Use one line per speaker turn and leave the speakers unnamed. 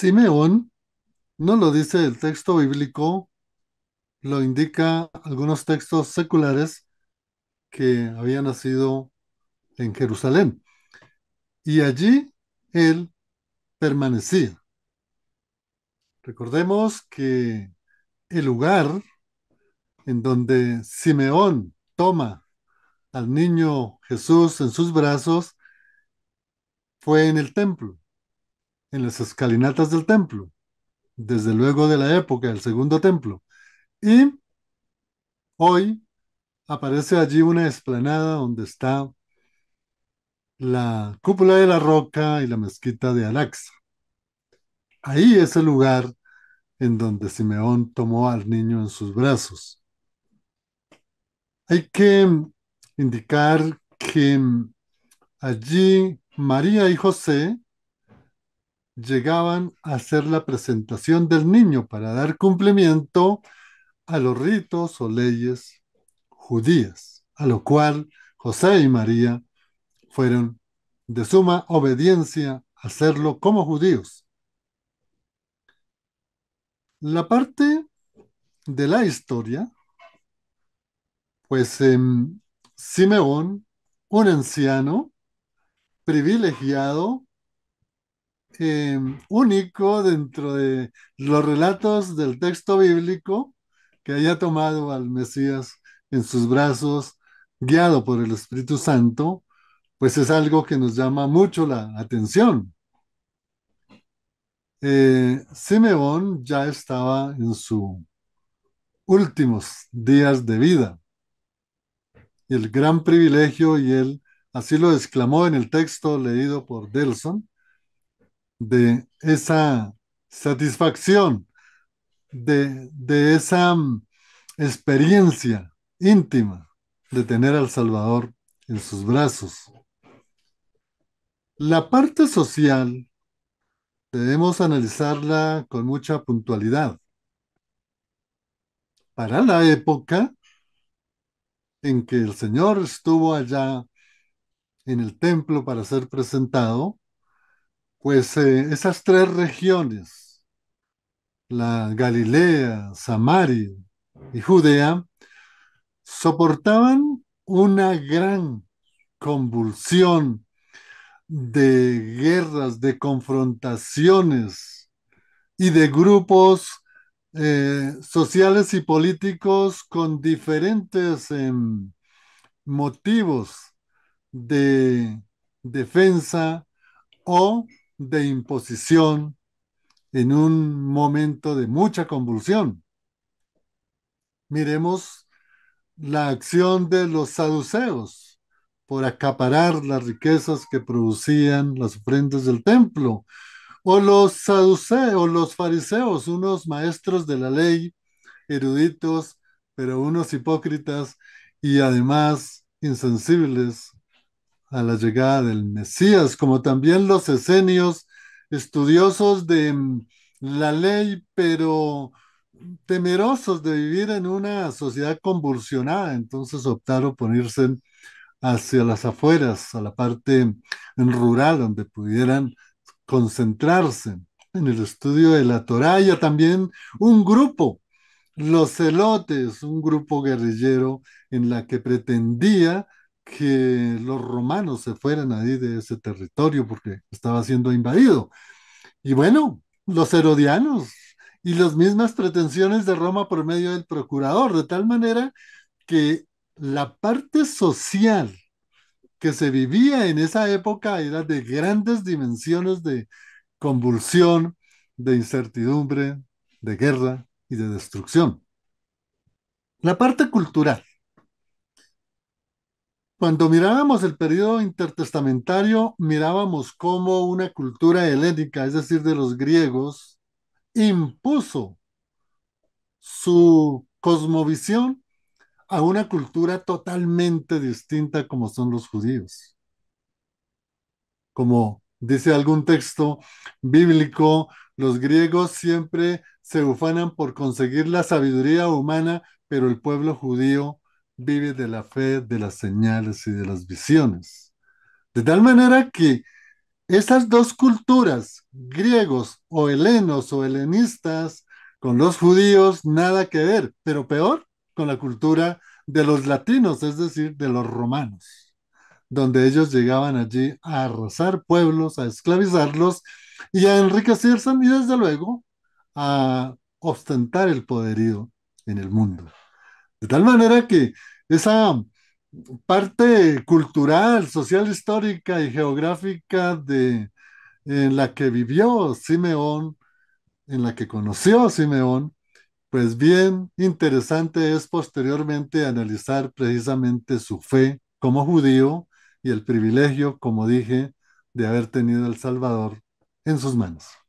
Simeón no lo dice el texto bíblico, lo indica algunos textos seculares que había nacido en Jerusalén. Y allí él permanecía. Recordemos que el lugar en donde Simeón toma al niño Jesús en sus brazos fue en el templo en las escalinatas del templo, desde luego de la época del segundo templo. Y hoy aparece allí una esplanada donde está la cúpula de la roca y la mezquita de Alaxa. Ahí es el lugar en donde Simeón tomó al niño en sus brazos. Hay que indicar que allí María y José llegaban a hacer la presentación del niño para dar cumplimiento a los ritos o leyes judías, a lo cual José y María fueron de suma obediencia a hacerlo como judíos. La parte de la historia, pues em, Simeón, un anciano privilegiado eh, único dentro de los relatos del texto bíblico que haya tomado al Mesías en sus brazos, guiado por el Espíritu Santo, pues es algo que nos llama mucho la atención. Eh, Simeón ya estaba en sus últimos días de vida. Y el gran privilegio, y él así lo exclamó en el texto leído por Delson, de esa satisfacción, de, esa mm, experiencia íntima de tener al Salvador en sus brazos. La parte social debemos analizarla con mucha puntualidad. Para la época en que el Señor estuvo allá en el templo para ser presentado, pues eh, esas tres regiones, la Galilea, Samaria y Judea, soportaban una gran convulsión de guerras, de confrontaciones y de grupos eh, sociales y políticos con diferentes em, motivos de defensa o de imposición en un momento de mucha convulsión. Miremos la acción de los saduceos por acaparar las riquezas que producían las ofrendas del templo, o los saduceos, los fariseos, unos maestros de la ley, eruditos, pero unos hipócritas y además insensibles a la llegada del Mesías, como también los esenios, estudiosos de mm, la ley, pero temerosos de vivir en una sociedad convulsionada, entonces optaron por irse hacia las afueras, a la parte mm, rural, donde pudieran concentrarse en el estudio de la Torá y también un grupo, los celotes, un grupo guerrillero en la que pretendía que los romanos se fueran ahí de ese territorio porque estaba siendo invadido. Y bueno, los herodianos y las mismas pretensiones de Roma por medio del procurador, de tal manera que la parte social que se vivía en esa época era de grandes dimensiones de convulsión, de incertidumbre, de guerra y de destrucción. La parte cultural cuando mirábamos el periodo intertestamentario, mirábamos cómo una cultura helénica, es decir, de los griegos, impuso su cosmovisión a una cultura totalmente distinta como son los judíos. Como dice algún texto bíblico, los griegos siempre se ufanan por conseguir la sabiduría humana, pero el pueblo judío vive de la fe, de las señales y de las visiones. De tal manera que esas dos culturas, griegos o helenos o helenistas, con los judíos nada que ver, pero peor con la cultura de los latinos, es decir, de los romanos, donde ellos llegaban allí a arrasar pueblos, a esclavizarlos y a enriquecerse y desde luego a ostentar el poderío en el mundo. De tal manera que esa parte cultural, social, histórica y geográfica de, en la que vivió Simeón, en la que conoció Simeón, pues bien interesante es posteriormente analizar precisamente su fe como judío y el privilegio, como dije, de haber tenido el Salvador en sus manos.